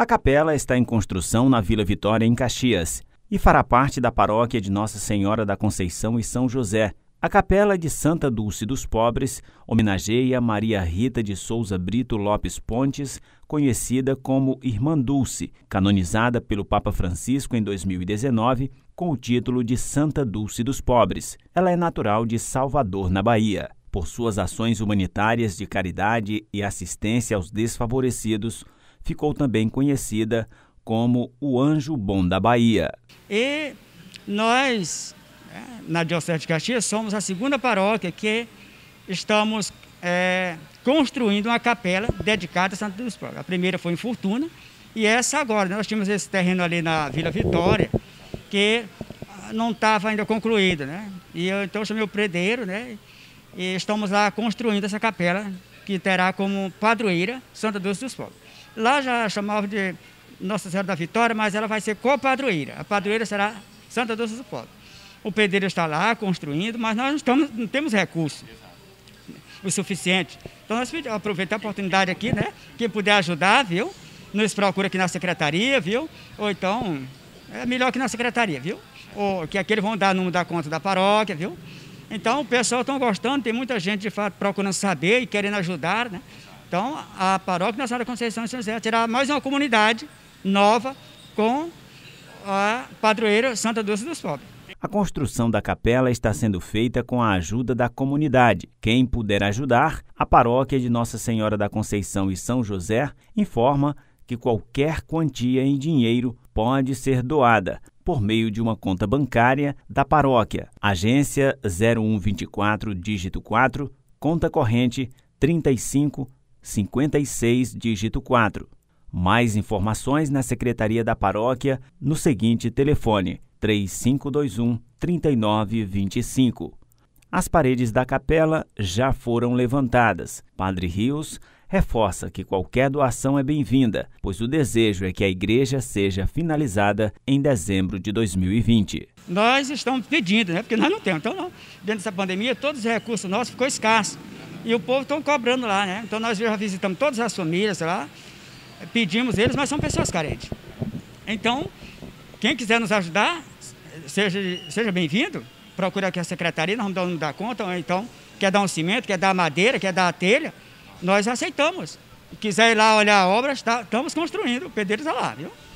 A capela está em construção na Vila Vitória, em Caxias, e fará parte da paróquia de Nossa Senhora da Conceição e São José. A capela é de Santa Dulce dos Pobres homenageia Maria Rita de Souza Brito Lopes Pontes, conhecida como Irmã Dulce, canonizada pelo Papa Francisco em 2019 com o título de Santa Dulce dos Pobres. Ela é natural de Salvador, na Bahia. Por suas ações humanitárias de caridade e assistência aos desfavorecidos, ficou também conhecida como o Anjo Bom da Bahia. E nós, né, na Diocese de Caxias, somos a segunda paróquia que estamos é, construindo uma capela dedicada a Santo Deus Próprio. A primeira foi em Fortuna e essa agora. Né, nós tínhamos esse terreno ali na Vila Vitória, que ah, não estava ainda concluído, né? E eu, então chamei o predeiro, né? E estamos lá construindo essa capela que terá como padroeira Santa Dulce dos Pobres. Lá já chamava de Nossa Senhora da Vitória, mas ela vai ser co-padroeira. A padroeira será Santa Dulce dos Pobres. O pedreiro está lá construindo, mas nós não, estamos, não temos recursos o suficiente. Então nós aproveitar a oportunidade aqui, né? Quem puder ajudar, viu? Nos procura aqui na secretaria, viu? Ou então, é melhor que na secretaria, viu? Ou que aqui eles vão dar número da conta da paróquia, viu? Então, o pessoal está gostando, tem muita gente, de fato, procurando saber e querendo ajudar, né? Então, a paróquia Nossa Senhora da Conceição de São José terá mais uma comunidade nova com a padroeira Santa Dulce dos Pobres. A construção da capela está sendo feita com a ajuda da comunidade. Quem puder ajudar, a paróquia de Nossa Senhora da Conceição e São José informa que qualquer quantia em dinheiro pode ser doada por meio de uma conta bancária da paróquia. Agência 0124, dígito 4, conta corrente 3556, dígito 4. Mais informações na Secretaria da Paróquia no seguinte telefone: 3521 3925. As paredes da capela já foram levantadas. Padre Rios reforça que qualquer doação é bem-vinda, pois o desejo é que a igreja seja finalizada em dezembro de 2020. Nós estamos pedindo, né? Porque nós não temos. Então, não. dentro dessa pandemia, todos os recursos nossos ficou escassos. E o povo estão cobrando lá, né? Então nós já visitamos todas as famílias lá, pedimos eles, mas são pessoas carentes. Então, quem quiser nos ajudar, seja, seja bem-vindo. Procura aqui a secretaria, nós vamos dar, conta, ou então quer dar um cimento, quer dar madeira, quer dar a telha nós aceitamos. Se quiser ir lá olhar a obra, estamos construindo, o pedreiro está lá, viu?